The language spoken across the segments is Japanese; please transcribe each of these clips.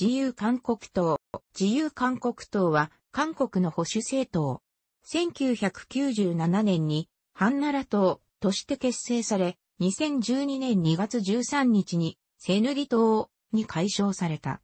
自由韓国党。自由韓国党は、韓国の保守政党。1997年に、ハンナラ党として結成され、2012年2月13日に、セヌギ党に解消された。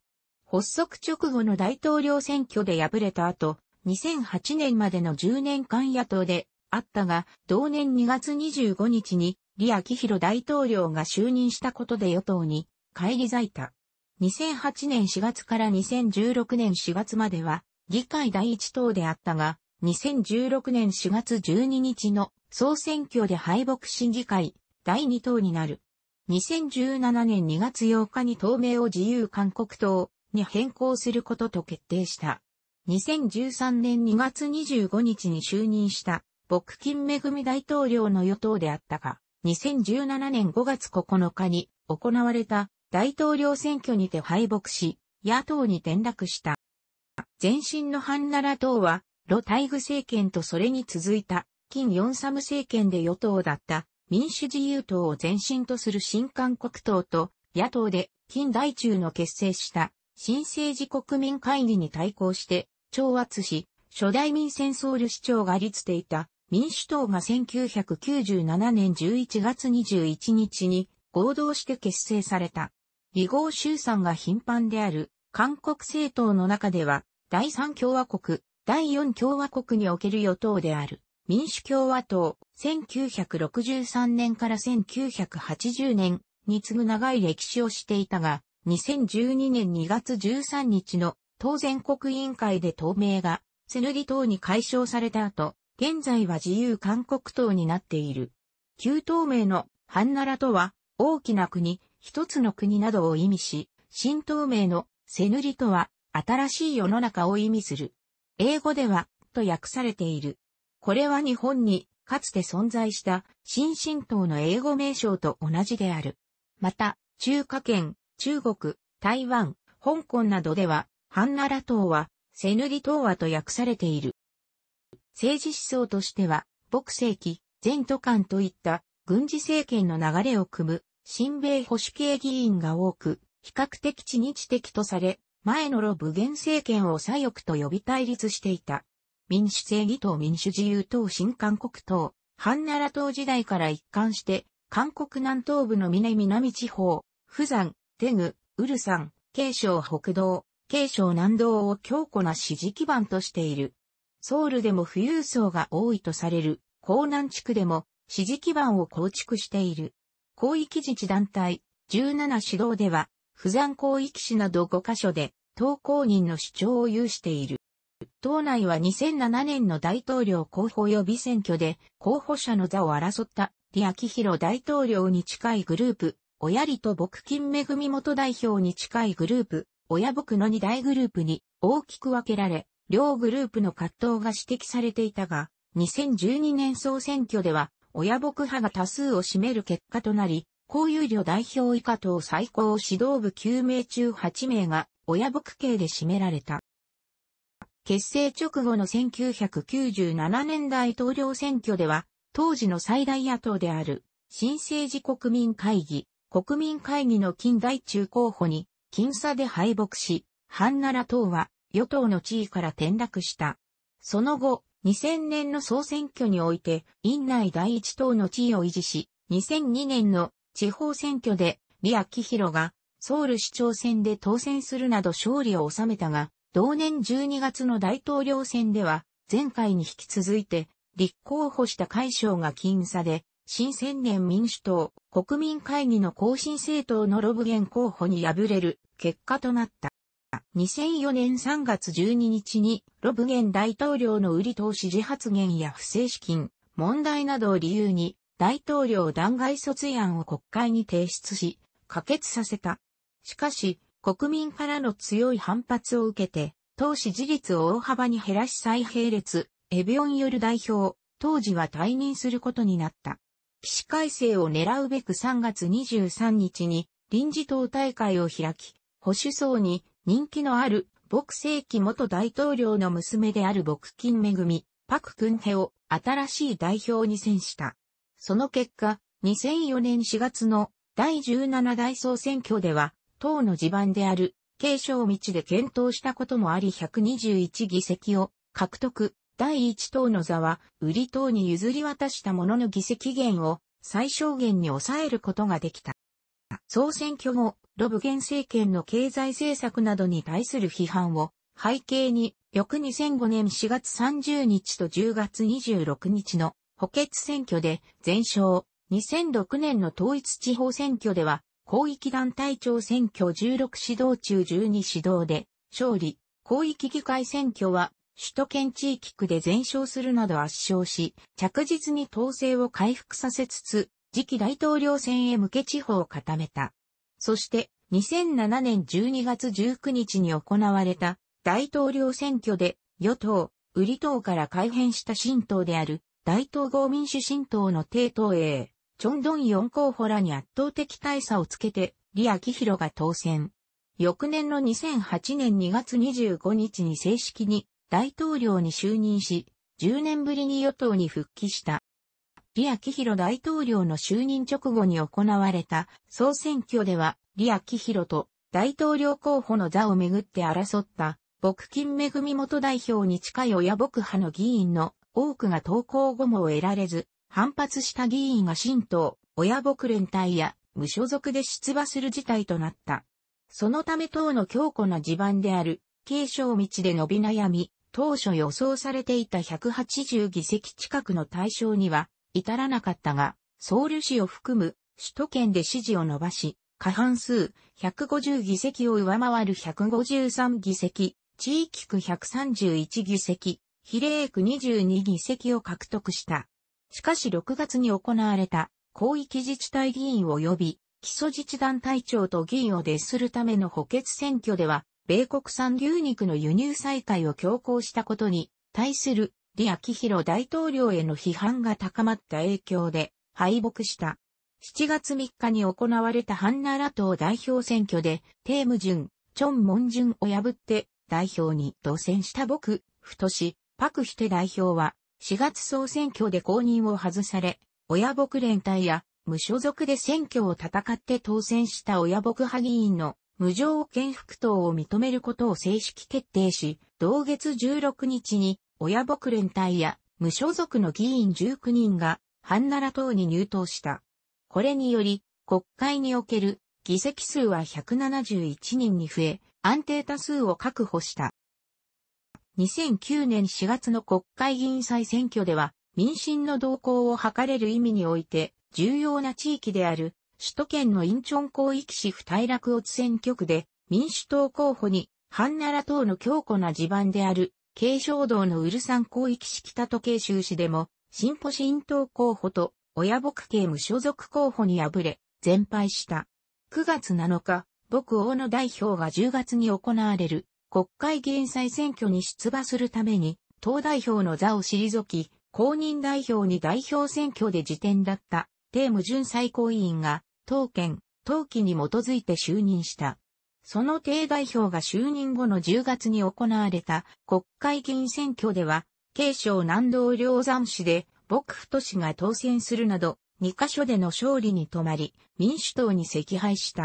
発足直後の大統領選挙で敗れた後、2008年までの10年間野党であったが、同年2月25日に、リア・キヒロ大統領が就任したことで与党に返り咲いた。2008年4月から2016年4月までは議会第一党であったが、2016年4月12日の総選挙で敗北審議会第2党になる。2017年2月8日に党名を自由韓国党に変更することと決定した。2013年2月25日に就任した朴金恵大統領の与党であったが、2017年5月9日に行われた大統領選挙にて敗北し、野党に転落した。前身のハンナラ党は、ロ・タイグ政権とそれに続いた、金ヨンサム政権で与党だった民主自由党を前身とする新韓国党と、野党で金大中の結成した新政治国民会議に対抗して、調圧し、初代民選総理市長が立ていた民主党が1997年11月21日に合同して結成された。李合衆参が頻繁である韓国政党の中では、第三共和国、第四共和国における与党である民主共和党、1963年から1980年に次ぐ長い歴史をしていたが、2012年2月13日の当全国委員会で党名がセヌリ党に解消された後、現在は自由韓国党になっている。旧党名のハンナラとは大きな国、一つの国などを意味し、新東名のセヌリとは、新しい世の中を意味する。英語では、と訳されている。これは日本に、かつて存在した、新神道の英語名称と同じである。また、中華圏、中国、台湾、香港などでは、ハンナラ島は、セヌリ島はと訳されている。政治思想としては、牧世紀、前都官といった軍事政権の流れを組む新米保守系議員が多く、比較的知日的とされ、前のロ・ブゲン政権を左翼と呼び対立していた。民主正義党民主自由党新韓国党、ハンナラ党時代から一貫して、韓国南東部の南南地方、富山、テグ、ウルサン、慶省北道、慶省南道を強固な支持基盤としている。ソウルでも富裕層が多いとされる、江南地区でも支持基盤を構築している。広域自治団体、17指導では、不山広域市など5カ所で、党公認の主張を有している。党内は2007年の大統領候補予備選挙で、候補者の座を争った、李明弘大統領に近いグループ、親里と牧金恵元代表に近いグループ、親僕の2大グループに大きく分けられ、両グループの葛藤が指摘されていたが、2012年総選挙では、親牧派が多数を占める結果となり、公有旅代表以下等最高指導部9名中8名が親牧系で占められた。結成直後の1997年大統領選挙では、当時の最大野党である、新政治国民会議、国民会議の近代中候補に、僅差で敗北し、ハンナラ党は与党の地位から転落した。その後、2000年の総選挙において、院内第一党の地位を維持し、2002年の地方選挙で、李昭弘が、ソウル市長選で当選するなど勝利を収めたが、同年12月の大統領選では、前回に引き続いて、立候補した会長が僅差で、新千年民主党、国民会議の更新政党のロブゲン候補に敗れる結果となった。2004年3月12日に、ロブゲン大統領の売り投資自発言や不正資金、問題などを理由に、大統領弾劾訴追案を国会に提出し、可決させた。しかし、国民からの強い反発を受けて、投資事実を大幅に減らし再並列、エビオンよる代表、当時は退任することになった。起死改正を狙うべく3月23日に臨時党大会を開き、保守層に人気のある、朴正規元大統領の娘である朴金恵組、パククンヘを新しい代表に選した。その結果、2004年4月の第17大総選挙では、党の地盤である、継承道で検討したこともあり121議席を獲得。第1党の座は、売り党に譲り渡したものの議席減を最小限に抑えることができた。総選挙後、ロブゲン政権の経済政策などに対する批判を背景に、翌2005年4月30日と10月26日の補欠選挙で全勝、2006年の統一地方選挙では、広域団体長選挙16指導中12指導で勝利、広域議会選挙は首都圏地域区で全勝するなど圧勝し、着実に統制を回復させつつ、次期大統領選へ向け地方を固めた。そして、2007年12月19日に行われた大統領選挙で、与党、売り党から改変した新党である、大統合民主新党の帝党へ、チョンドン4候補らに圧倒的大差をつけて、李明弘が当選。翌年の2008年2月25日に正式に大統領に就任し、10年ぶりに与党に復帰した。李ヒロ大統領の就任直後に行われた総選挙では、李ヒロと大統領候補の座をめぐって争った、牧金恵元代表に近い親牧派の議員の多くが投稿後も得られず、反発した議員が新党、親牧連帯や無所属で出馬する事態となった。そのため党の強固な地盤である、継承道で伸び悩み、当初予想されていた180議席近くの対象には至らなかったが、ソウル市を含む首都圏で支持を伸ばし、過半数150議席を上回る153議席、地域区131議席、比例区22議席を獲得した。しかし6月に行われた広域自治体議員及び基礎自治団体長と議員を列するための補欠選挙では、米国産牛肉の輸入再開を強行したことに対する李昭弘大統領への批判が高まった影響で敗北した。7月3日に行われたハンナラ党代表選挙で、テームジュン、チョン・モンジュンを破って代表に当選した僕、太し、パクヒテ代表は、4月総選挙で公認を外され、親僕連帯や無所属で選挙を戦って当選した親僕派議員の無条件復党を認めることを正式決定し、同月16日に親牧連隊や無所属の議員19人が、ハンナラ党に入党した。これにより、国会における議席数は171人に増え、安定多数を確保した。2009年4月の国会議員再選挙では、民進の動向を図れる意味において、重要な地域である、首都圏のインチョン広域市不対落落選挙区で、民主党候補に、ハンナラ党の強固な地盤である、軽小道のウルサン広域式田時計修士でも、進歩新党候補と親牧系無所属候補に敗れ、全敗した。9月7日、牧王の代表が10月に行われる国会議員再選挙に出馬するために、党代表の座を退き、公認代表に代表選挙で辞典だった、定無ム準最高委員が、党県、党規に基づいて就任した。その定代表が就任後の10月に行われた国会議員選挙では、慶省南道梁山市で牧府都市が当選するなど、2カ所での勝利に止まり、民主党に赤敗した。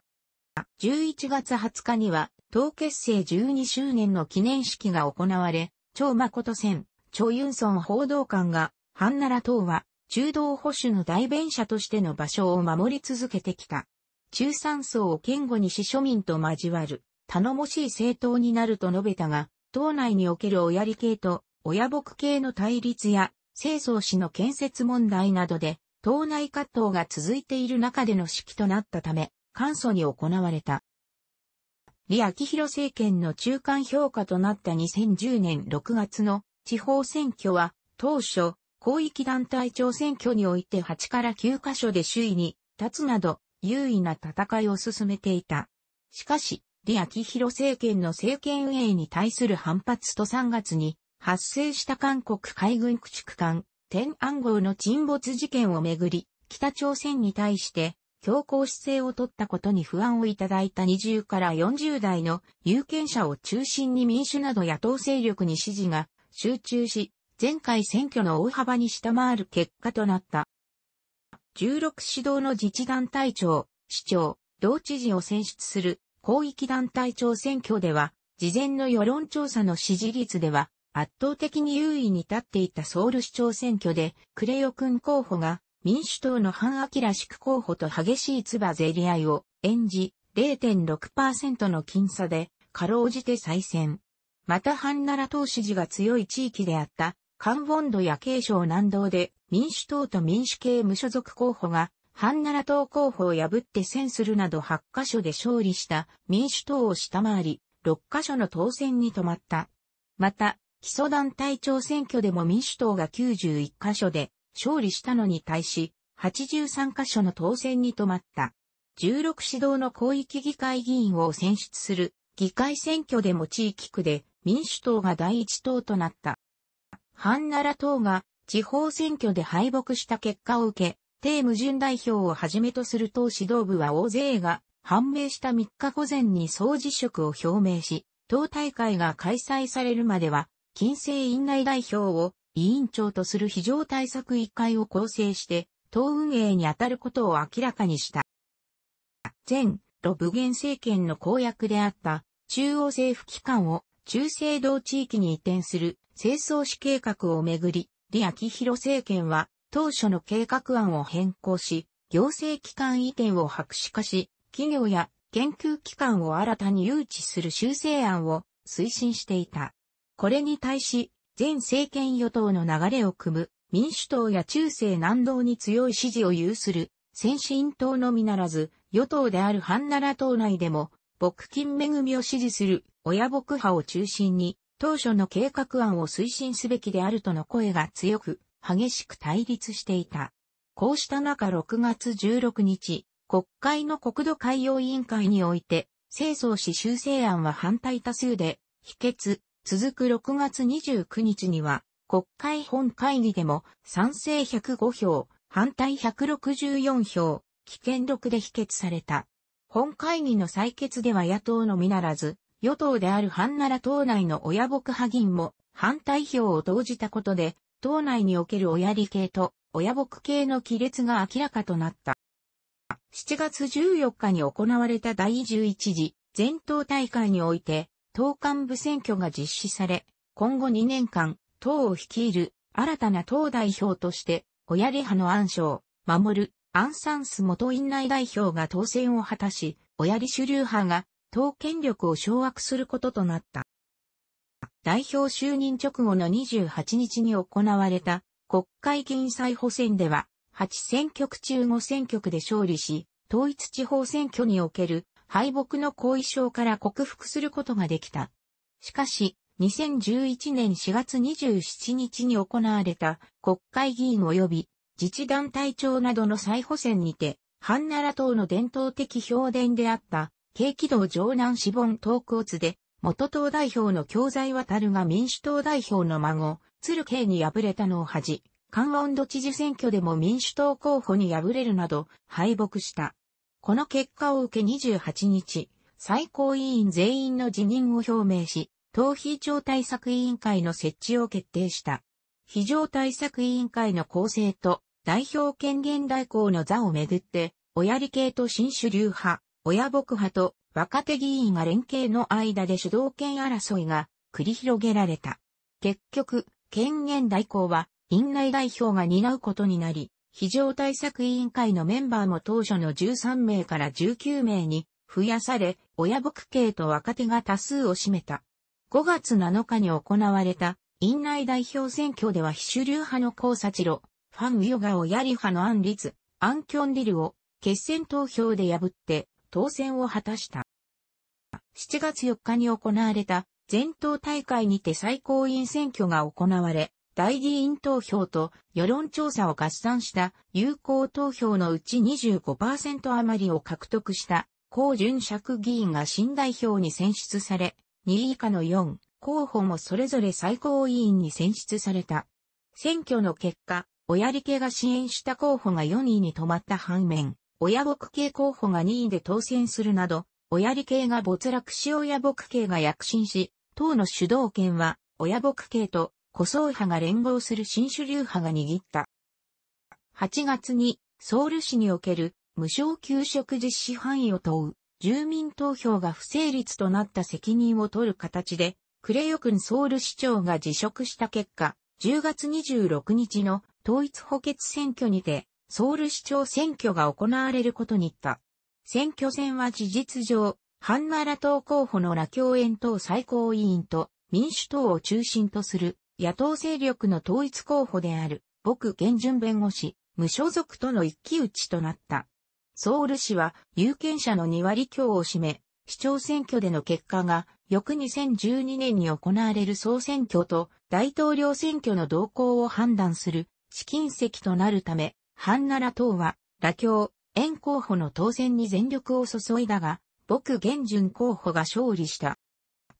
11月20日には、党結成12周年の記念式が行われ、張誠戦、張ユンソン報道官が、半奈良党は、中道保守の代弁者としての場所を守り続けてきた。中山層を堅固にし庶民と交わる、頼もしい政党になると述べたが、党内における親利系と親牧系の対立や、清掃氏の建設問題などで、党内葛藤が続いている中での式となったため、簡素に行われた。李昭弘政権の中間評価となった2010年6月の地方選挙は、当初、広域団体長選挙において8から9カ所で首位に立つなど、優位な戦いを進めていた。しかし、李昭弘政権の政権運営に対する反発と3月に発生した韓国海軍駆逐艦、天安号の沈没事件をめぐり、北朝鮮に対して強硬姿勢を取ったことに不安をいただいた20から40代の有権者を中心に民主など野党勢力に支持が集中し、前回選挙の大幅に下回る結果となった。16指導の自治団体長、市長、同知事を選出する広域団体長選挙では、事前の世論調査の支持率では圧倒的に優位に立っていたソウル市長選挙で、クレヨ君候補が民主党のハン・アキラ氏候補と激しい唾ゼリア合いを演じ、0.6%の僅差で、かろうじて再選。またハンナラ党支持が強い地域であった、カンウンドや慶省南道で民主党と民主系無所属候補がハンナラ党候補を破って戦するなど8カ所で勝利した民主党を下回り、6カ所の当選に止まった。また、基礎団体長選挙でも民主党が91カ所で勝利したのに対し、83カ所の当選に止まった。16指導の広域議会議員を選出する議会選挙でも地域区で民主党が第一党となった。ハンナラ党が地方選挙で敗北した結果を受け、低矛盾代表をはじめとする党指導部は大勢が判明した3日午前に総辞職を表明し、党大会が開催されるまでは、近世院内代表を委員長とする非常対策委員会を構成して、党運営に当たることを明らかにした。前、ロブゲン政権の公約であった中央政府機関を中世道地域に移転する清掃市計画をめぐり、李昭弘政権は当初の計画案を変更し、行政機関移転を白紙化し、企業や研究機関を新たに誘致する修正案を推進していた。これに対し、前政権与党の流れを組む民主党や中世南道に強い支持を有する先進党のみならず、与党であるハンナラ党内でも牧金恵みを支持する親牧派を中心に、当初の計画案を推進すべきであるとの声が強く、激しく対立していた。こうした中6月16日、国会の国土海洋委員会において、清掃し修正案は反対多数で、否決、続く6月29日には、国会本会議でも賛成105票、反対164票、危険6で否決された。本会議の採決では野党のみならず、与党であるハンナラ党内の親牧派議員も反対票を投じたことで、党内における親利系と親牧系の亀裂が明らかとなった。7月14日に行われた第11次全党大会において、党幹部選挙が実施され、今後2年間、党を率いる新たな党代表として、親利派の安を守る、アンサンス元院内代表が当選を果たし、親利主流派が党権力を掌握することとなった。代表就任直後の28日に行われた国会議員再補選では、8選挙区中5選挙区で勝利し、統一地方選挙における敗北の後遺症から克服することができた。しかし、2011年4月27日に行われた国会議員及び自治団体長などの再補選にて、半奈良党の伝統的評伝であった、軽気道城南志本東高津で、元党代表の教材渡るが民主党代表の孫、鶴慶に敗れたのを恥、関温度知事選挙でも民主党候補に敗れるなど敗北した。この結果を受け28日、最高委員全員の辞任を表明し、党非常対策委員会の設置を決定した。非常対策委員会の構成と代表権限代行の座をめぐって、親理系と新主流派、親牧派と若手議員が連携の間で主導権争いが繰り広げられた。結局、権限代行は院内代表が担うことになり、非常対策委員会のメンバーも当初の13名から19名に増やされ、親牧系と若手が多数を占めた。5月7日に行われた院内代表選挙では非主流派の差察路、ファン・ヨガオ・ヤリ派のアン・リツ、アン・キョン・リルを決選投票で破って当選を果たした。7月4日に行われた全党大会にて最高委員選挙が行われ、代議員投票と世論調査を合算した有効投票のうち25%余りを獲得した高純尺議員が新代表に選出され、2位以下の4候補もそれぞれ最高委員に選出された。選挙の結果、親力系が支援した候補が4位に止まった反面、親牧系候補が2位で当選するなど、親力系が没落し親牧系が躍進し、党の主導権は、親牧系と、古層派が連合する新主流派が握った。8月に、ソウル市における、無償給食実施範囲を問う、住民投票が不成立となった責任を取る形で、クレヨ君ンソウル市長が辞職した結果、10月26日の統一補欠選挙にて、ソウル市長選挙が行われることにった。選挙戦は事実上、ハンナラ党候補のラ共演党最高委員と民主党を中心とする野党勢力の統一候補である、僕現順弁護士、無所属との一騎打ちとなった。ソウル市は有権者の2割強を占め、市長選挙での結果が翌2012年に行われる総選挙と大統領選挙の動向を判断する試金石となるため、ハンナラ党は、羅協、円候補の当選に全力を注いだが、僕元順候補が勝利した。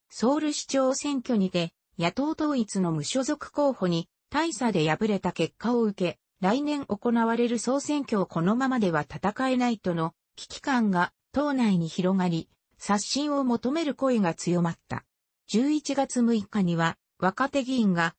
ソウル市長選挙にて、野党統一の無所属候補に大差で敗れた結果を受け、来年行われる総選挙をこのままでは戦えないとの危機感が党内に広がり、刷新を求める声が強まった。11月6日には若手議員が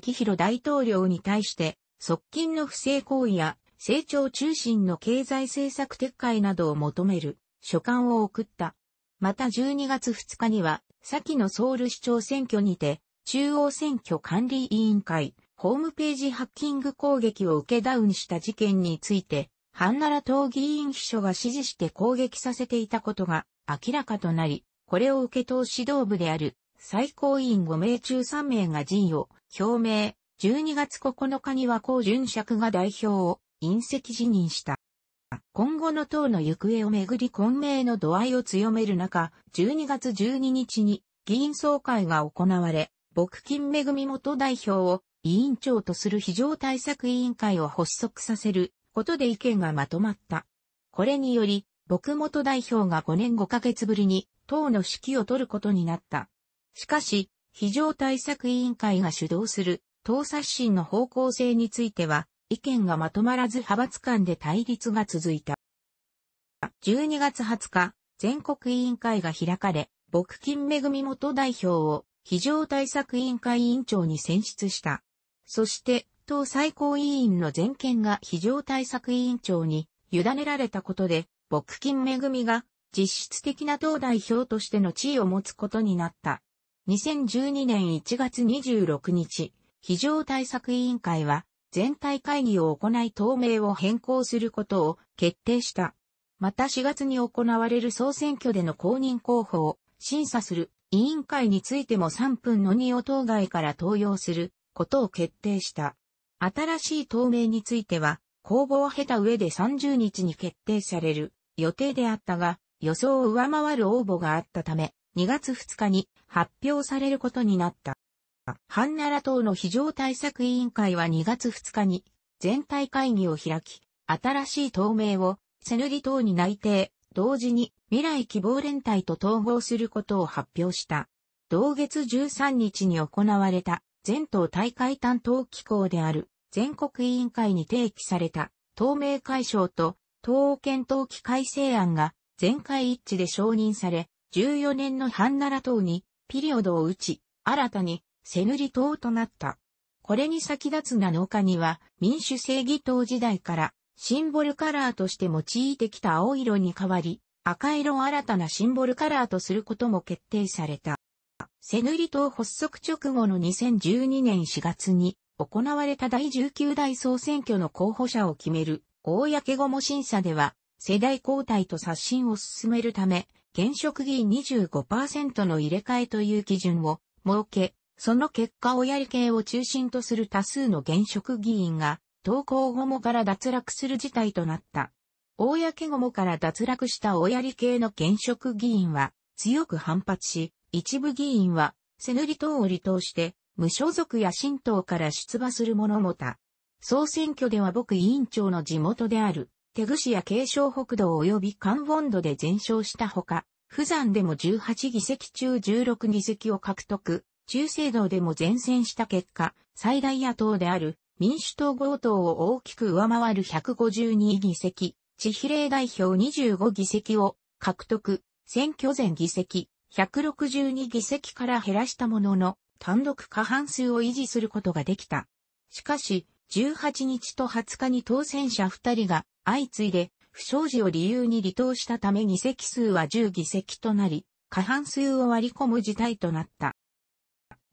キヒロ大統領に対して側近の不正行為や成長中心の経済政策撤回などを求める書簡を送った。また12月2日には、先のソウル市長選挙にて、中央選挙管理委員会、ホームページハッキング攻撃を受けダウンした事件について、ハンナラ党議員秘書が指示して攻撃させていたことが明らかとなり、これを受け党指導部である最高委員5名中3名が辞意を表明、12月9日には高純爵が代表を隕石辞任した。今後の党の行方をめぐり混迷の度合いを強める中、12月12日に議員総会が行われ、牧金恵元代表を委員長とする非常対策委員会を発足させることで意見がまとまった。これにより、牧元代表が5年5ヶ月ぶりに党の指揮を取ることになった。しかし、非常対策委員会が主導する党刷新の方向性については、意見がまとまらず派閥間で対立が続いた。12月20日、全国委員会が開かれ、牧金恵元代表を非常対策委員会委員長に選出した。そして、党最高委員の全権が非常対策委員長に委ねられたことで、牧金恵が実質的な党代表としての地位を持つことになった。2012年1月26日、非常対策委員会は、全体会議を行い党名を変更することを決定した。また4月に行われる総選挙での公認候補を審査する委員会についても3分の2を当該から登用することを決定した。新しい党名については公募を経た上で30日に決定される予定であったが予想を上回る応募があったため2月2日に発表されることになった。ハンナラ党の非常対策委員会は2月2日に全体会議を開き、新しい党名をセヌリ党に内定、同時に未来希望連帯と統合することを発表した。同月13日に行われた全党大会担当機構である全国委員会に提起された党名解消と党検討機改正案が全会一致で承認され、14年のハンナラ党にピリオドを打ち、新たにセヌリ党となった。これに先立つ7日には民主正義党時代からシンボルカラーとして用いてきた青色に変わり、赤色を新たなシンボルカラーとすることも決定された。セヌリ党発足直後の2012年4月に行われた第19代総選挙の候補者を決める公後も審査では世代交代と刷新を進めるため現職議員25%の入れ替えという基準を設けその結果親理系を中心とする多数の現職議員が、投稿後もから脱落する事態となった。公後もから脱落した親理系の現職議員は、強く反発し、一部議員は、セヌリ党を離党して、無所属や新党から出馬する者もた。総選挙では僕委員長の地元である、手串や継承北道及び関ンウで全勝したほか、富山でも18議席中16議席を獲得、中世道でも前線した結果、最大野党である民主党強党を大きく上回る152議席、地比例代表25議席を獲得、選挙前議席、162議席から減らしたものの、単独過半数を維持することができた。しかし、18日と20日に当選者2人が相次いで不祥事を理由に離党したため議席数は10議席となり、過半数を割り込む事態となった。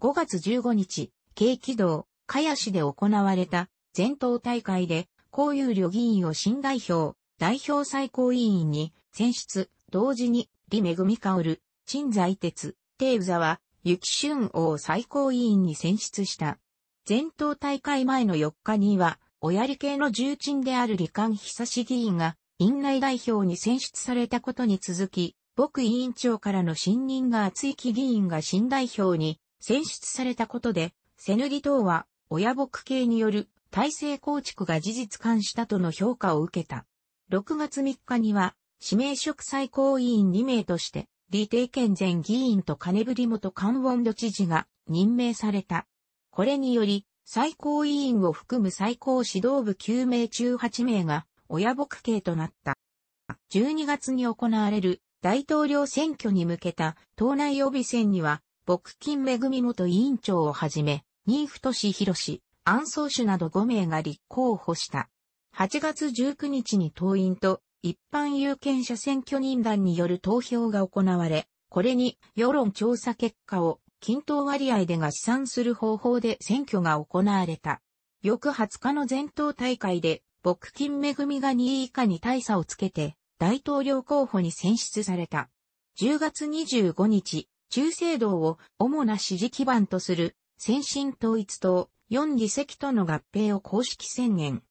5月15日、軽軌道、かやしで行われた全党大会で、高有旅議員を新代表、代表最高委員に選出、同時に、李恵る、陳在哲、定沢、幸春王最高委員に選出した。全党大会前の4日には、親り系の重鎮である李官久志議員が、院内代表に選出されたことに続き、僕委員長からの信任が厚木議員が新代表に選出されたことで、セヌディは親牧系による体制構築が事実関したとの評価を受けた。6月3日には、指名職最高委員2名として、李定健前議員と金振元官温度知事が任命された。これにより、最高委員を含む最高指導部9名中8名が親牧系となった。12月に行われる大統領選挙に向けた党内予備選には木金恵元委員長をはじめ、新太志博安総主など5名が立候補した。8月19日に党員と一般有権者選挙人団による投票が行われ、これに世論調査結果を均等割合でが試算する方法で選挙が行われた。翌20日の全党大会で、木金恵が2位以下に大差をつけて、大統領候補に選出された。10月25日、中正道を主な支持基盤とする先進統一党4議席との合併を公式宣言。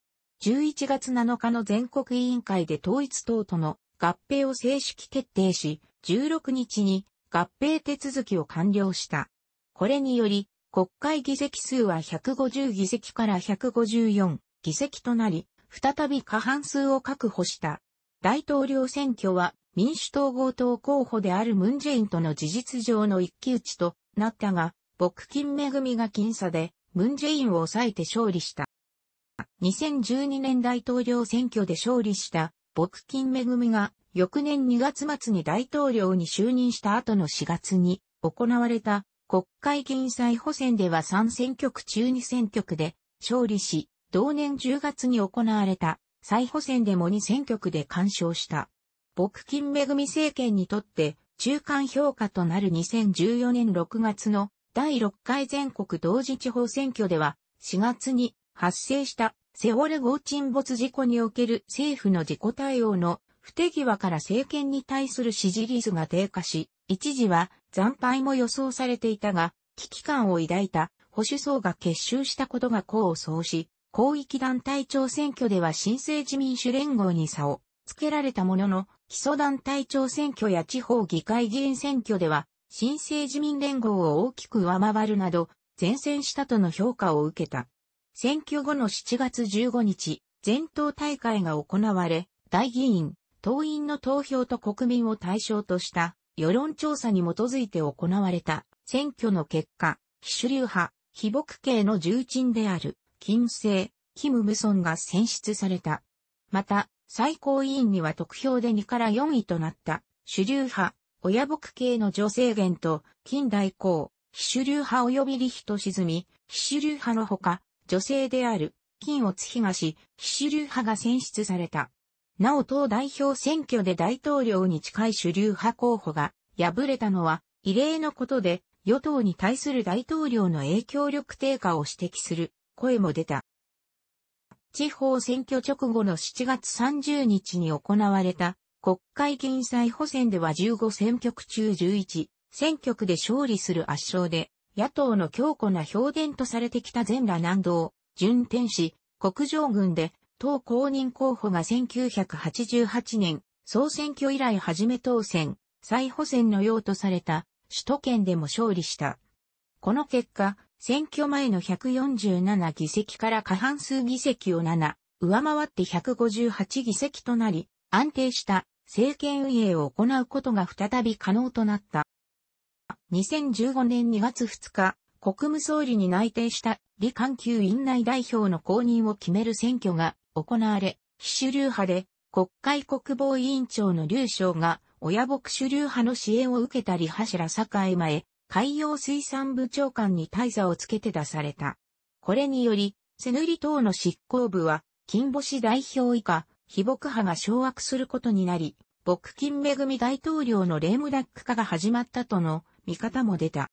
11月7日の全国委員会で統一党との合併を正式決定し、16日に合併手続きを完了した。これにより、国会議席数は150議席から154議席となり、再び過半数を確保した。大統領選挙は民主党合党候補であるムンジェインとの事実上の一騎打ちとなったが、牧金恵が僅差で、ムンジェインを抑えて勝利した。2012年大統領選挙で勝利した、牧金恵が、翌年2月末に大統領に就任した後の4月に、行われた、国会議員再補選では3選挙区中2選挙区で、勝利し、同年10月に行われた、再補選でも2選挙区で干渉した。朴金恵政権にとって中間評価となる2014年6月の第6回全国同時地方選挙では4月に発生したセオル号沈没事故における政府の事故対応の不手際から政権に対する支持率が低下し、一時は惨敗も予想されていたが、危機感を抱いた保守層が結集したことが功を奏し、広域団体長選挙では新政自民主連合に差をつけられたものの、基礎団体長選挙や地方議会議員選挙では、新生自民連合を大きく上回るなど、前線したとの評価を受けた。選挙後の7月15日、全党大会が行われ、大議員、党員の投票と国民を対象とした世論調査に基づいて行われた選挙の結果、非主流派、非木系の重鎮である、金星、キム・ムソンが選出された。また、最高委員には得票で2から4位となった、主流派、親牧系の女性源と、近代公、非主流派及び利比と沈み、非主流派のほか、女性である、金乙東、非主流派が選出された。なお党代表選挙で大統領に近い主流派候補が敗れたのは異例のことで与党に対する大統領の影響力低下を指摘する声も出た。地方選挙直後の7月30日に行われた国会議員再補選では15選挙区中11選挙区で勝利する圧勝で野党の強固な評伝とされてきた全羅南道、順天使、国上軍で党公認候補が1988年総選挙以来初め当選、再補選のようとされた首都圏でも勝利した。この結果、選挙前の147議席から過半数議席を7、上回って158議席となり、安定した政権運営を行うことが再び可能となった。2015年2月2日、国務総理に内定した李官級院内代表の公認を決める選挙が行われ、非主流派で国会国防委員長の劉将が親牧主流派の支援を受けた李柱栄前、海洋水産部長官に大差をつけて出された。これにより、セヌリ党の執行部は、金星代表以下、被木派が掌握することになり、木金恵大統領のレームダック化が始まったとの見方も出た。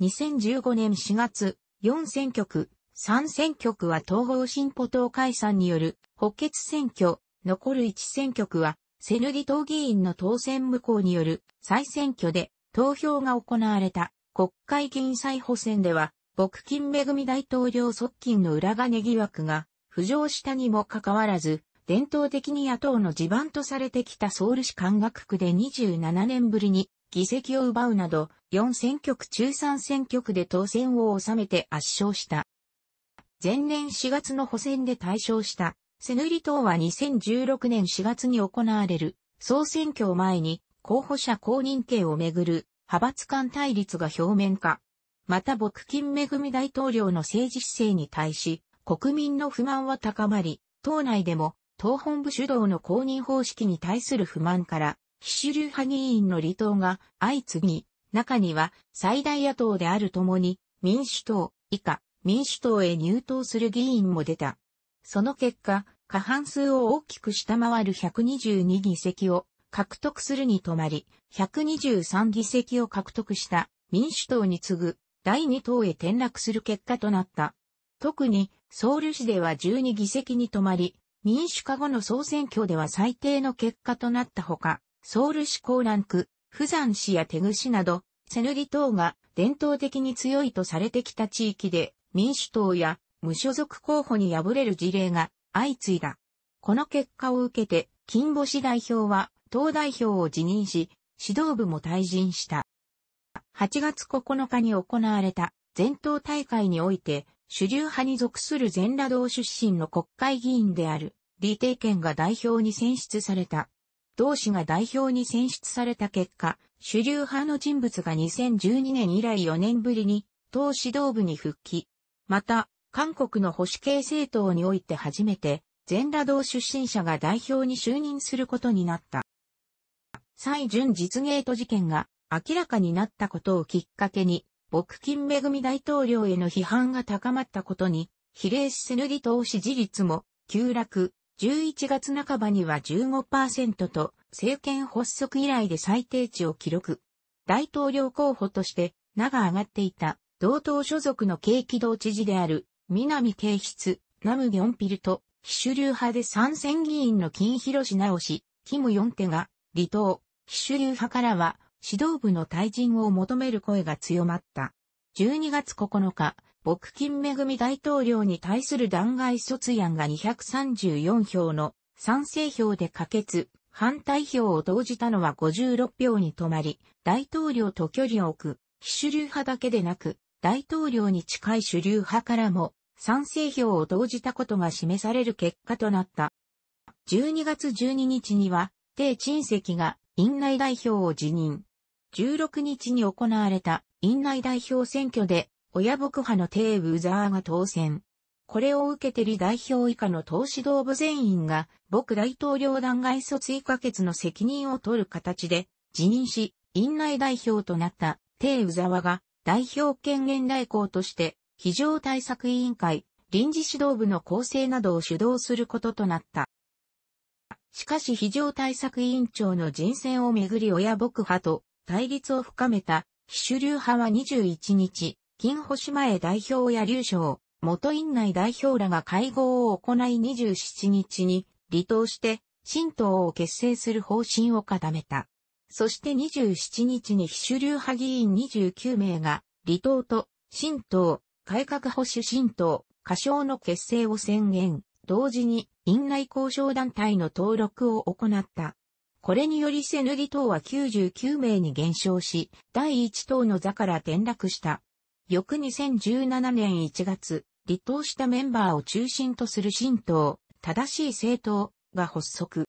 2015年4月、4選挙区、3選挙区は統合進歩党解散による補欠選挙、残る1選挙区は、セヌリ党議員の当選無効による再選挙で、投票が行われた国会議員再補選では、牧金恵大統領側近の裏金疑惑が浮上したにもかかわらず、伝統的に野党の地盤とされてきたソウル市関学区で27年ぶりに議席を奪うなど、4選挙区中3選挙区で当選を収めて圧勝した。前年4月の補選で大勝した、セヌリ党は2016年4月に行われる総選挙を前に候補者公認権をめぐる派閥間対立が表面化。また牧金恵大統領の政治姿勢に対し国民の不満は高まり、党内でも党本部主導の公認方式に対する不満から岸流派議員の離党が相次ぎ、中には最大野党であるともに民主党以下民主党へ入党する議員も出た。その結果、過半数を大きく下回る122議席を獲得するに止まり、123議席を獲得した民主党に次ぐ第2党へ転落する結果となった。特にソウル市では12議席に止まり、民主化後の総選挙では最低の結果となったほか、ソウル市高ランク、富山市やテグ市など、セヌギ党が伝統的に強いとされてきた地域で民主党や無所属候補に敗れる事例が相次いだ。この結果を受けて、金星代表は党代表を辞任し、指導部も退陣した。8月9日に行われた全党大会において、主流派に属する全羅道出身の国会議員である、李帝健が代表に選出された。同氏が代表に選出された結果、主流派の人物が2012年以来4年ぶりに、党指導部に復帰。また、韓国の保守系政党において初めて、全羅道出身者が代表に就任することになった。蔡純実ゲート事件が明らかになったことをきっかけに、牧金恵大統領への批判が高まったことに、比例せぬ離党支持率も急落、11月半ばには15%と、政権発足以来で最低値を記録。大統領候補として名が上がっていた、同党所属の軽気道知事である、南慶筆、ナムギョンピルと、非主流派で参戦議員の金広志直し、キム・ヨンテが、離党、非主流派からは、指導部の退陣を求める声が強まった。12月9日、牧金恵大統領に対する弾劾訴追案が234票の賛成票で可決、反対票を投じたのは56票に止まり、大統領と距離を置く、非主流派だけでなく、大統領に近い主流派からも、賛成票を投じたことが示される結果となった。12月12日には、定鎮石が院内代表を辞任。16日に行われた院内代表選挙で、親牧派のテー・ウザーが当選。これを受けて李代表以下の党指導部全員が、僕大統領弾劾訴追加決の責任を取る形で、辞任し、院内代表となったテー・ウザワが、代表権限代行として、非常対策委員会、臨時指導部の構成などを主導することとなった。しかし非常対策委員長の人選をめぐり親牧派と対立を深めた、非主流派は21日、金星前代表や流将、元院内代表らが会合を行い27日に離党して新党を結成する方針を固めた。そして27日に非主流派議員29名が離党と新党、改革保守新党、過小の結成を宣言。同時に院内交渉団体の登録を行った。これによりセヌギ党は99名に減少し、第1党の座から転落した。翌2017年1月、離党したメンバーを中心とする新党、正しい政党が発足。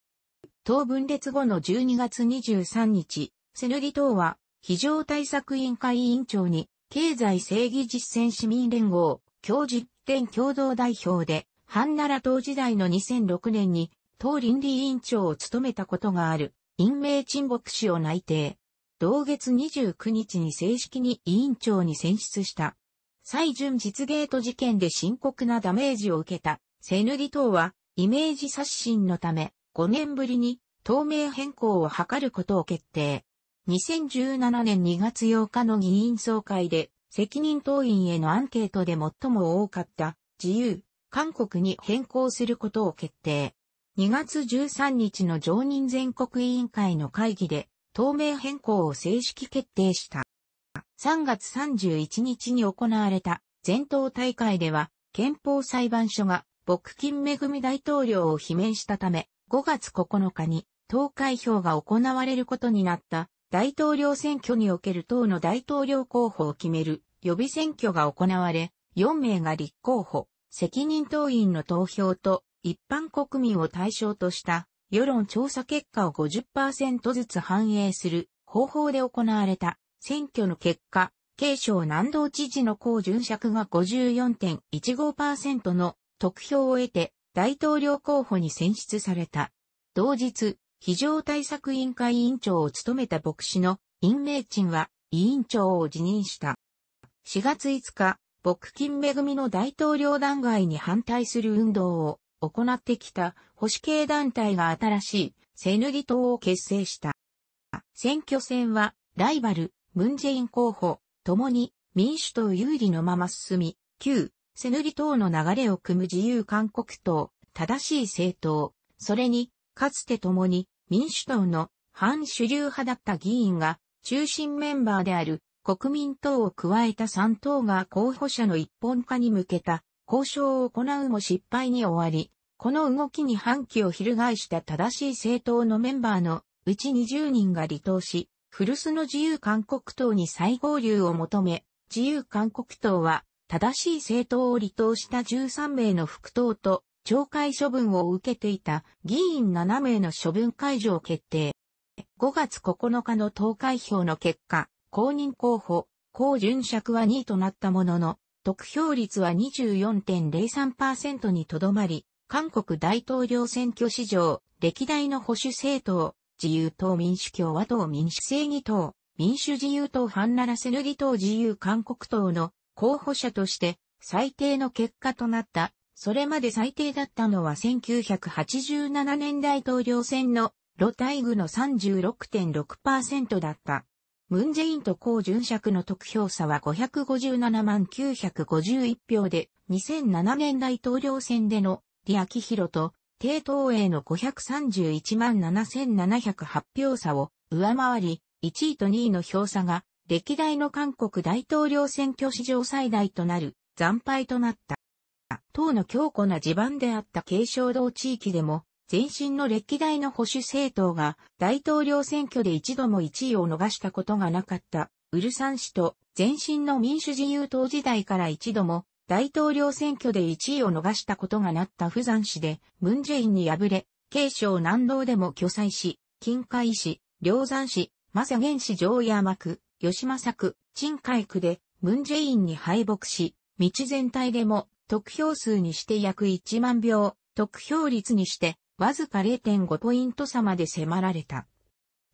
党分裂後の12月23日、セヌギ党は非常対策委員会委員長に経済正義実践市民連合、共実典共同代表で半奈良党時代の2006年に、党倫理委員長を務めたことがある、陰名沈牧氏を内定。同月29日に正式に委員長に選出した。最純実ゲート事件で深刻なダメージを受けた、セヌリ党は、イメージ刷新のため、5年ぶりに、党名変更を図ることを決定。2017年2月8日の議員総会で、責任党員へのアンケートで最も多かった、自由、韓国に変更することを決定。2月13日の常任全国委員会の会議で、透明変更を正式決定した。3月31日に行われた全党大会では、憲法裁判所が、朴金恵大統領を罷免したため、5月9日に投開票が行われることになった大統領選挙における党の大統領候補を決める予備選挙が行われ、4名が立候補、責任党員の投票と一般国民を対象とした世論調査結果を50%ずつ反映する方法で行われた選挙の結果、慶省南道知事の高順尺が54.15%の得票を得て大統領候補に選出された。同日、非常対策委員会委員長を務めた牧師の陰明鎮は委員長を辞任した。4月5日、木金恵みの大統領弾劾に反対する運動を行ってきた保守系団体が新しいセヌギ党を結成した。選挙戦はライバル、ムンジェイン候補、ともに民主党有利のまま進み、旧セヌギ党の流れを組む自由韓国党、正しい政党、それにかつてともに民主党の反主流派だった議員が中心メンバーである国民党を加えた3党が候補者の一本化に向けた交渉を行うも失敗に終わり、この動きに反旗を翻した正しい政党のメンバーのうち20人が離党し、古巣の自由韓国党に再合流を求め、自由韓国党は正しい政党を離党した13名の副党と懲戒処分を受けていた議員7名の処分解除を決定。5月9日の投開票の結果、公認候補、公準尺は2位となったものの、得票率は24.03%にとどまり、韓国大統領選挙史上、歴代の保守政党、自由党民主共和党民主正義党、民主自由党反ならせぬぎ党自由韓国党の候補者として最低の結果となった。それまで最低だったのは1987年大統領選のロタイグの36.6%だった。ムンジェインと高純爵の得票差は557万951票で、2007年大統領選でのリアキヒロと、低東英の531万7708票差を上回り、1位と2位の票差が、歴代の韓国大統領選挙史上最大となる惨敗となった。党の強固な地盤であった継承道地域でも、前身の歴代の保守政党が大統領選挙で一度も1位を逃したことがなかったウルサン氏と前身の民主自由党時代から一度も大統領選挙で1位を逃したことがなったザ山氏でムンジェインに敗れ、慶尚南道でも巨災し、近海市、梁山市、正源市城山区、吉政区、鎮海区でムンジェインに敗北し、道全体でも得票数にして約1万票、得票率にしてわずか0.5ポイント差まで迫られた。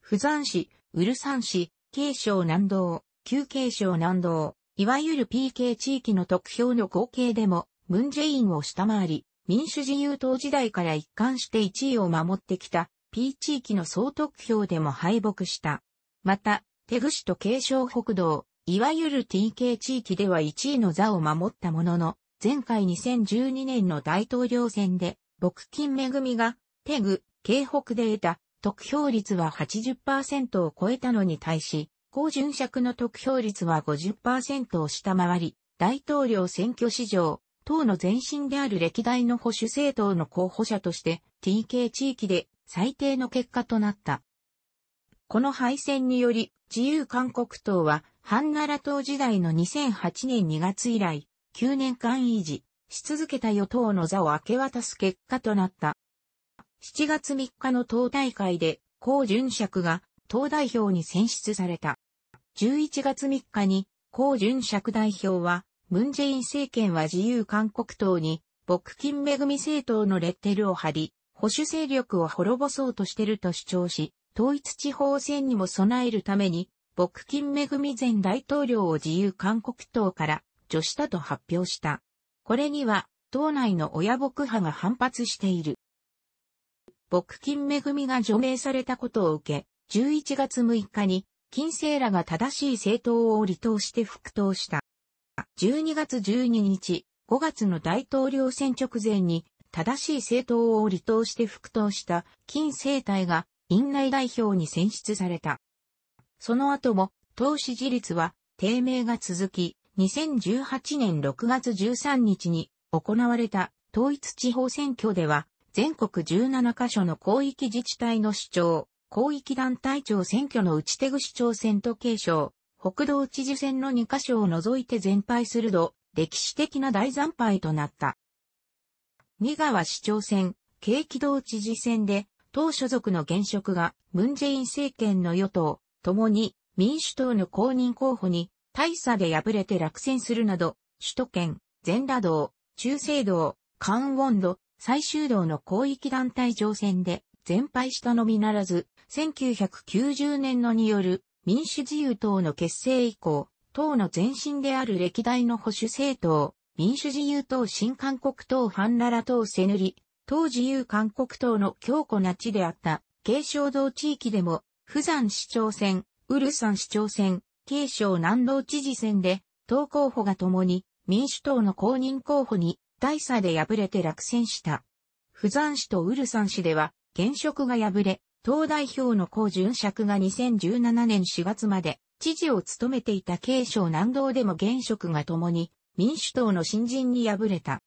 釜山市、ウルサン市、京省南道、旧京省南道、いわゆる PK 地域の得票の合計でも、ムンジェインを下回り、民主自由党時代から一貫して1位を守ってきた、P 地域の総得票でも敗北した。また、テグ市と京省北道、いわゆる TK 地域では1位の座を守ったものの、前回2012年の大統領選で木金恵が、テグ、京北で得た、得票率は80%を超えたのに対し、高順尺の得票率は50%を下回り、大統領選挙史上、党の前身である歴代の保守政党の候補者として TK 地域で最低の結果となった。この敗戦により自由韓国党はハンナラ党時代の2008年2月以来9年間維持。し続けた与党の座を明け渡す結果となった。7月3日の党大会で、高純爵が党代表に選出された。11月3日に、高純爵代表は、ムンジェイン政権は自由韓国党に、牧金恵政党のレッテルを貼り、保守勢力を滅ぼそうとしてると主張し、統一地方選にも備えるために、牧金恵前大統領を自由韓国党から除したと発表した。これには、党内の親牧派が反発している。牧金恵が除名されたことを受け、11月6日に、金星らが正しい政党を離党して復党した。12月12日、5月の大統領選直前に、正しい政党を離党して復党した金星体が院内代表に選出された。その後も、党支持率は低迷が続き、2018年6月13日に行われた統一地方選挙では、全国17カ所の広域自治体の市長、広域団体長選挙の内手口長選と継承、北道知事選の2カ所を除いて全敗すると、歴史的な大惨敗となった。新川市長選、軽畿道知事選で、党所属の現職が、ムンジェイン政権の与党、共に民主党の公認候補に大差で敗れて落選するなど、首都圏、全羅道、中西道、関温度、最終道の広域団体挑戦で全敗したのみならず、1990年のによる民主自由党の結成以降、党の前身である歴代の保守政党、民主自由党新韓国党反ンララ党セヌリ、党自由韓国党の強固な地であった、軽尚道地域でも、釜山市長選、ウルサン市長選、慶省南道知事選で、党候補が共に民主党の公認候補に大差で敗れて落選した。釜山市とウルサン市では、現職が敗れ、党代表の高純尺が2017年4月まで知事を務めていた慶省南道でも現職が共に民主党の新人に敗れた。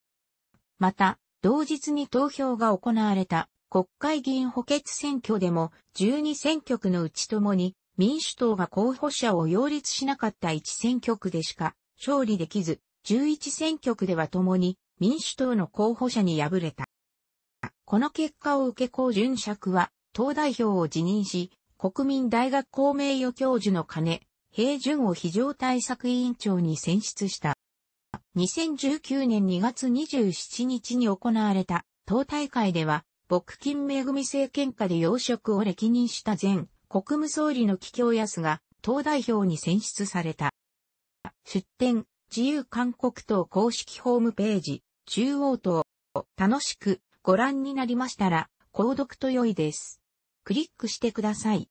また、同日に投票が行われた国会議員補欠選挙でも12選挙区のうちともに民主党が候補者を擁立しなかった1選挙区でしか勝利できず、11選挙区では共に民主党の候補者に敗れた。この結果を受け公順爵は党代表を辞任し、国民大学校名誉教授の金、平順を非常対策委員長に選出した。2019年2月27日に行われた党大会では、牧金恵政権下で要職を歴任した前、国務総理の帰京安が党代表に選出された。出展、自由韓国党公式ホームページ、中央党、楽しくご覧になりましたら、購読と良いです。クリックしてください。